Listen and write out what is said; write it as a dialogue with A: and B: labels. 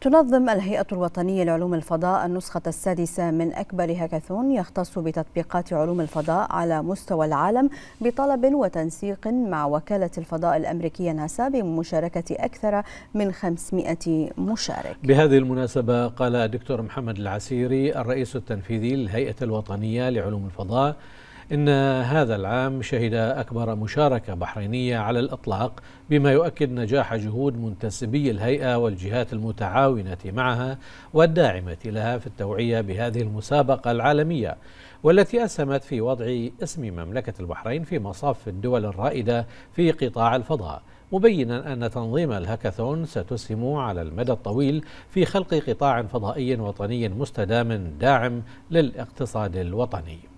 A: تنظم الهيئة الوطنية لعلوم الفضاء النسخة السادسة من أكبر هاكاثون يختص بتطبيقات علوم الفضاء على مستوى العالم بطلب وتنسيق مع وكالة الفضاء الأمريكية ناسا بمشاركة أكثر من 500 مشارك
B: بهذه المناسبة قال الدكتور محمد العسيري الرئيس التنفيذي للهيئة الوطنية لعلوم الفضاء إن هذا العام شهد أكبر مشاركة بحرينية على الإطلاق بما يؤكد نجاح جهود منتسبي الهيئة والجهات المتعاونة معها والداعمة لها في التوعية بهذه المسابقة العالمية والتي أسهمت في وضع اسم مملكة البحرين في مصاف الدول الرائدة في قطاع الفضاء مبينا أن تنظيم الهاكاثون ستسهم على المدى الطويل في خلق قطاع فضائي وطني مستدام داعم للاقتصاد الوطني